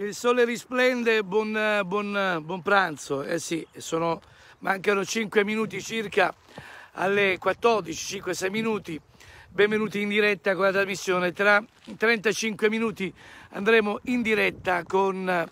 Il sole risplende, buon, buon, buon pranzo. Eh sì, sono, mancano 5 minuti circa alle 14, 5-6 minuti. Benvenuti in diretta con la trasmissione. Tra 35 minuti andremo in diretta con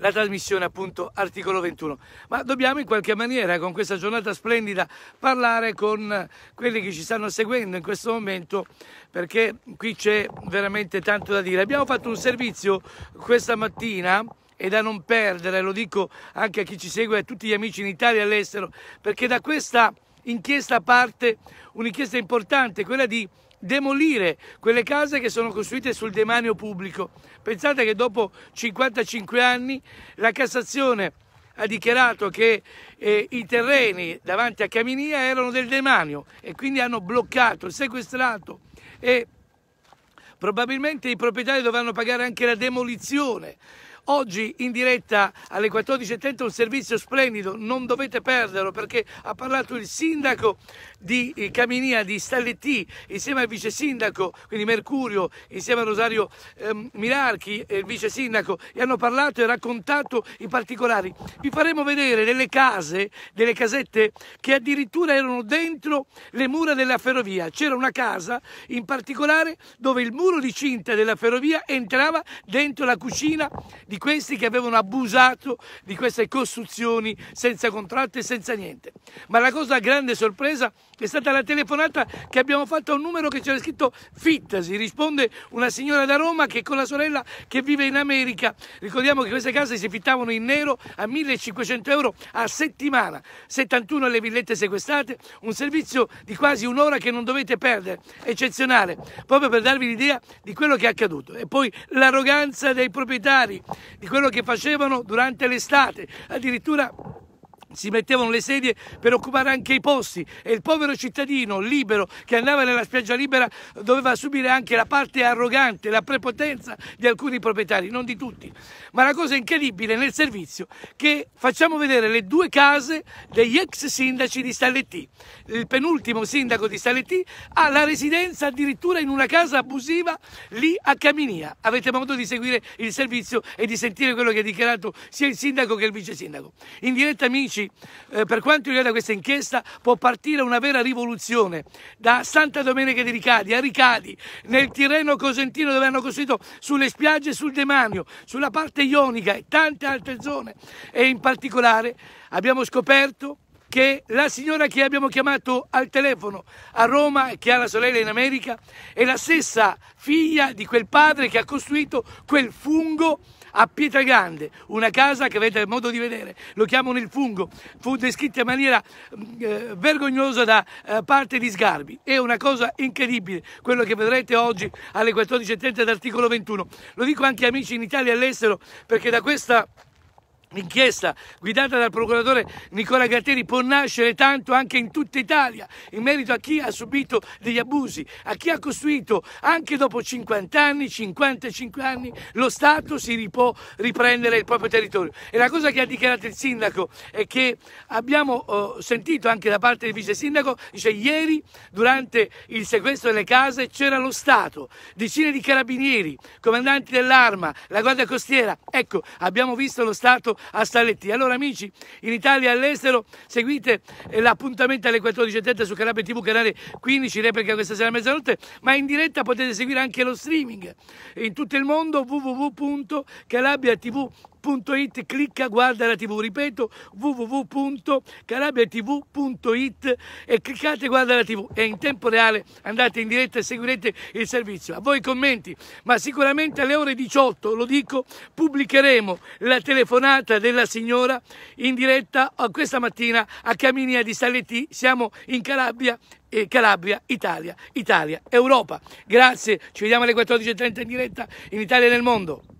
la trasmissione appunto articolo 21. Ma dobbiamo in qualche maniera con questa giornata splendida parlare con quelli che ci stanno seguendo in questo momento perché qui c'è veramente tanto da dire. Abbiamo fatto un servizio questa mattina e da non perdere, lo dico anche a chi ci segue, a tutti gli amici in Italia e all'estero, perché da questa inchiesta parte un'inchiesta importante, quella di demolire quelle case che sono costruite sul demanio pubblico. Pensate che dopo 55 anni la Cassazione ha dichiarato che eh, i terreni davanti a Caminia erano del demanio e quindi hanno bloccato, sequestrato e probabilmente i proprietari dovranno pagare anche la demolizione. Oggi in diretta alle 14.30 un servizio splendido, non dovete perderlo perché ha parlato il sindaco di eh, Caminia, di Stalletti, insieme al vice sindaco, quindi Mercurio, insieme a Rosario ehm, Mirarchi, il vice sindaco, e hanno parlato e raccontato i particolari. Vi faremo vedere delle case, delle casette che addirittura erano dentro le mura della ferrovia. C'era una casa in particolare dove il muro di cinta della ferrovia entrava dentro la cucina di questi che avevano abusato di queste costruzioni senza contratto e senza niente. Ma la cosa grande sorpresa è stata la telefonata che abbiamo fatto a un numero che c'era scritto Fittasi, risponde una signora da Roma che con la sorella che vive in America, ricordiamo che queste case si fittavano in nero a 1500 euro a settimana, 71 le villette sequestrate, un servizio di quasi un'ora che non dovete perdere, eccezionale, proprio per darvi l'idea di quello che è accaduto. E poi l'arroganza dei proprietari, di quello che facevano durante l'estate, addirittura si mettevano le sedie per occupare anche i posti e il povero cittadino libero che andava nella spiaggia libera doveva subire anche la parte arrogante, la prepotenza di alcuni proprietari, non di tutti. Ma la cosa incredibile nel servizio è che facciamo vedere le due case degli ex sindaci di Stalletti. Il penultimo sindaco di Stalletti ha la residenza addirittura in una casa abusiva lì a Caminia. Avete modo di seguire il servizio e di sentire quello che ha dichiarato sia il sindaco che il vice sindaco. In diretta amici oggi, eh, per quanto riguarda questa inchiesta, può partire una vera rivoluzione da Santa Domenica di Ricadi a Ricadi, nel Tirreno Cosentino dove hanno costruito sulle spiagge, sul demanio, sulla parte ionica e tante altre zone. E in particolare abbiamo scoperto che la signora che abbiamo chiamato al telefono a Roma, che ha la sorella in America, è la stessa figlia di quel padre che ha costruito quel fungo a Pietragande, una casa che avete modo di vedere, lo chiamano il fungo, fu descritta in maniera mm, eh, vergognosa da eh, parte di Sgarbi. È una cosa incredibile quello che vedrete oggi alle 14.30 d'articolo 21. Lo dico anche ai amici in Italia e all'estero perché da questa L'inchiesta guidata dal procuratore Nicola Gatteri può nascere tanto anche in tutta Italia in merito a chi ha subito degli abusi, a chi ha costruito anche dopo 50 anni, 55 anni, lo Stato si può riprendere il proprio territorio. E la cosa che ha dichiarato il sindaco è che abbiamo eh, sentito anche da parte del vice sindaco, dice ieri durante il sequestro delle case c'era lo Stato, decine di carabinieri, comandanti dell'arma, la guardia costiera, ecco abbiamo visto lo Stato a Stalletti. Allora amici, in Italia e all'estero seguite eh, l'appuntamento alle 14.30 su Canale TV, canale 15, replica questa sera a mezzanotte, ma in diretta potete seguire anche lo streaming in tutto il mondo www.calabiatv.com www.carabiatv.it, clicca guarda la tv, ripeto www.carabiatv.it e cliccate guarda la tv e in tempo reale andate in diretta e seguirete il servizio. A voi i commenti, ma sicuramente alle ore 18, lo dico, pubblicheremo la telefonata della signora in diretta questa mattina a Caminia di Saletti, siamo in Calabria eh, Calabria, Italia, Italia, Europa. Grazie, ci vediamo alle 14.30 in diretta in Italia e nel mondo.